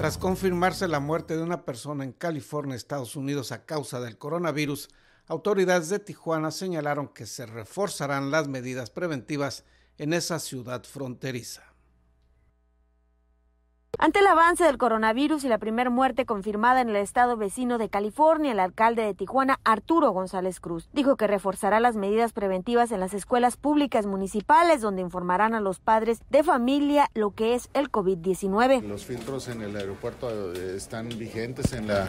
Tras confirmarse la muerte de una persona en California, Estados Unidos, a causa del coronavirus, autoridades de Tijuana señalaron que se reforzarán las medidas preventivas en esa ciudad fronteriza. Ante el avance del coronavirus y la primera muerte confirmada en el estado vecino de California, el alcalde de Tijuana, Arturo González Cruz, dijo que reforzará las medidas preventivas en las escuelas públicas municipales, donde informarán a los padres de familia lo que es el COVID-19. Los filtros en el aeropuerto eh, están vigentes en la,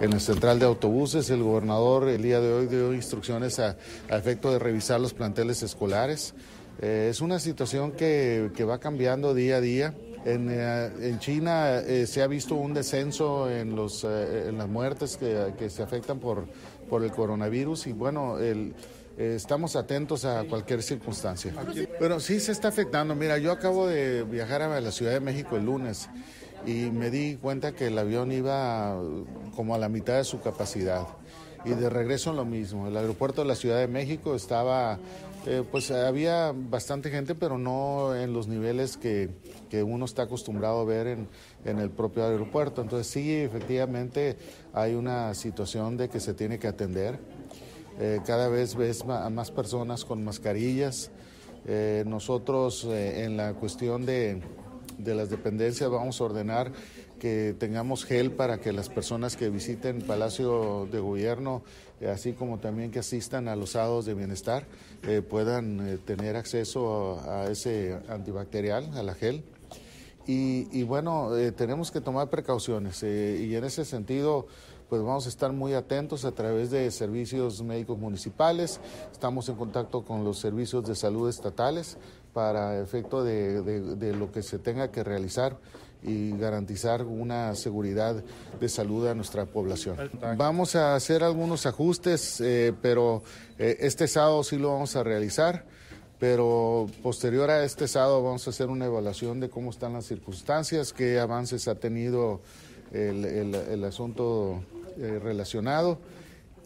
en central de autobuses. El gobernador el día de hoy dio instrucciones a, efecto de revisar los planteles escolares. Eh, es una situación que, que va cambiando día a día. Eh, en, China eh, se ha visto un descenso en, los, eh, las muertes que, se afectan por, el coronavirus y bueno, estamos atentos a cualquier circunstancia. Pero sí se está afectando. Mira, yo acabo de viajar a la Ciudad de México el lunes y me di cuenta que el avión iba como a la mitad de su capacidad y de regreso lo mismo. El aeropuerto de la Ciudad de México estaba, eh, pues había bastante gente, pero no en los niveles que, uno está acostumbrado a ver en, el propio aeropuerto. Entonces sí, efectivamente hay una situación de que se tiene que atender. Eh, cada vez ves a más personas con mascarillas. Eh, nosotros en la cuestión de de las dependencias vamos a ordenar que tengamos gel para que las personas que visiten Palacio de Gobierno, eh, así como también que asistan a los hados de bienestar, eh, puedan eh, tener acceso a, ese antibacterial, a la gel. Y, bueno, tenemos que tomar precauciones y en ese sentido pues vamos a estar muy atentos a través de servicios médicos municipales. Estamos en contacto con los servicios de salud estatales para efecto de, lo que se tenga que realizar y garantizar una seguridad de salud a nuestra población. Vamos a hacer algunos ajustes, eh, pero eh, este sábado sí lo vamos a realizar pero posterior a este sábado vamos a hacer una evaluación de cómo están las circunstancias, qué avances ha tenido el, asunto eh, relacionado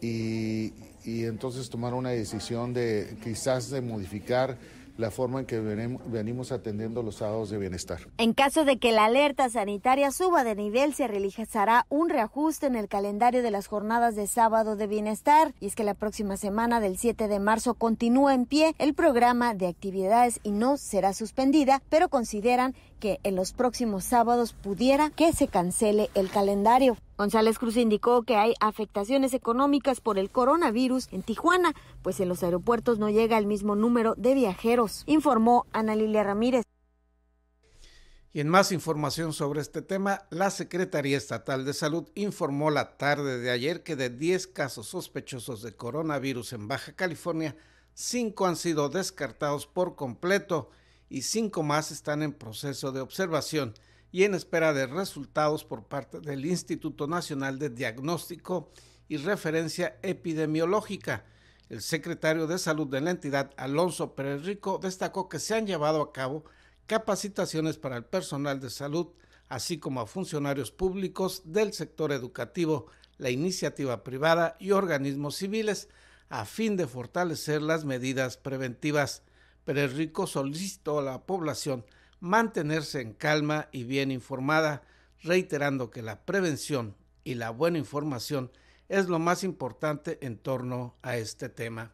y, entonces tomar una decisión de quizás de modificar la forma en que venimos atendiendo los sábados de bienestar. En caso de que la alerta sanitaria suba de nivel, se realizará un reajuste en el calendario de las jornadas de sábado de bienestar. Y es que la próxima semana del 7 de marzo continúa en pie el programa de actividades y no será suspendida, pero consideran que en los próximos sábados pudiera que se cancele el calendario. González Cruz indicó que hay afectaciones económicas por el coronavirus en Tijuana, pues en los aeropuertos no llega el mismo número de viajeros, informó Ana Lilia Ramírez. Y en más información sobre este tema, la Secretaría Estatal de Salud informó la tarde de ayer que de 10 casos sospechosos de coronavirus en Baja California, 5 han sido descartados por completo y cinco más están en proceso de observación y en espera de resultados por parte del Instituto Nacional de Diagnóstico y Referencia Epidemiológica. El secretario de Salud de la entidad, Alonso Pérez Rico, destacó que se han llevado a cabo capacitaciones para el personal de salud, así como a funcionarios públicos del sector educativo, la iniciativa privada y organismos civiles, a fin de fortalecer las medidas preventivas pero el rico solicitó a la población mantenerse en calma y bien informada, reiterando que la prevención y la buena información es lo más importante en torno a este tema.